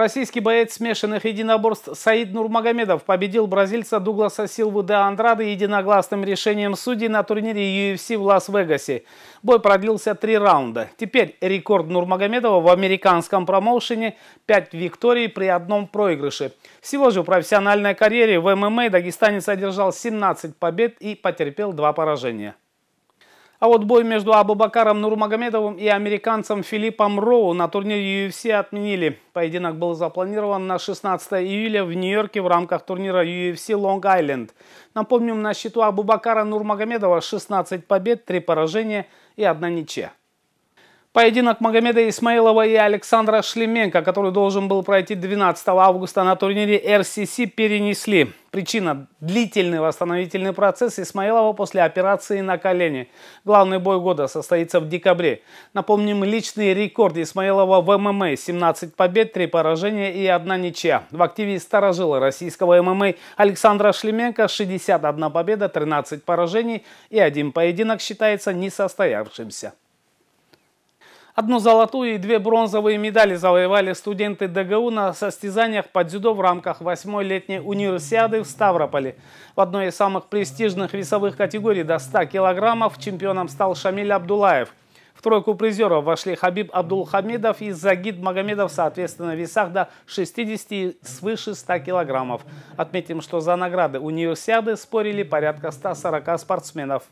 Российский боец смешанных единоборств Саид Нурмагомедов победил бразильца Дугласа Силву де Андрады единогласным решением судей на турнире UFC в Лас-Вегасе. Бой продлился три раунда. Теперь рекорд Нурмагомедова в американском промоушене пять викторий при одном проигрыше. Всего же в профессиональной карьере в ММА дагестанец одержал 17 побед и потерпел два поражения. А вот бой между Абубакаром Нурмагомедовым и американцем Филиппом Роу на турнире UFC отменили. Поединок был запланирован на 16 июля в Нью-Йорке в рамках турнира UFC Long Island. Напомним, на счету Абубакара Нурмагомедова 16 побед, 3 поражения и 1 ничья. Поединок Магомеда Исмаилова и Александра Шлеменко, который должен был пройти 12 августа на турнире RCC, перенесли. Причина – длительный восстановительный процесс Исмаилова после операции на колени. Главный бой года состоится в декабре. Напомним, личный рекорд Исмаилова в ММА – 17 побед, 3 поражения и 1 ничья. В активе старожила российского ММА Александра Шлеменко 61 победа, 13 поражений и один поединок считается несостоявшимся. Одну золотую и две бронзовые медали завоевали студенты ДГУ на состязаниях по дзюдо в рамках 8-й летней универсиады в Ставрополе. В одной из самых престижных весовых категорий до 100 килограммов чемпионом стал Шамиль Абдулаев. В тройку призеров вошли Хабиб Абдулхамидов и Загид Магомедов, соответственно, в весах до 60 и свыше 100 килограммов. Отметим, что за награды универсиады спорили порядка 140 спортсменов.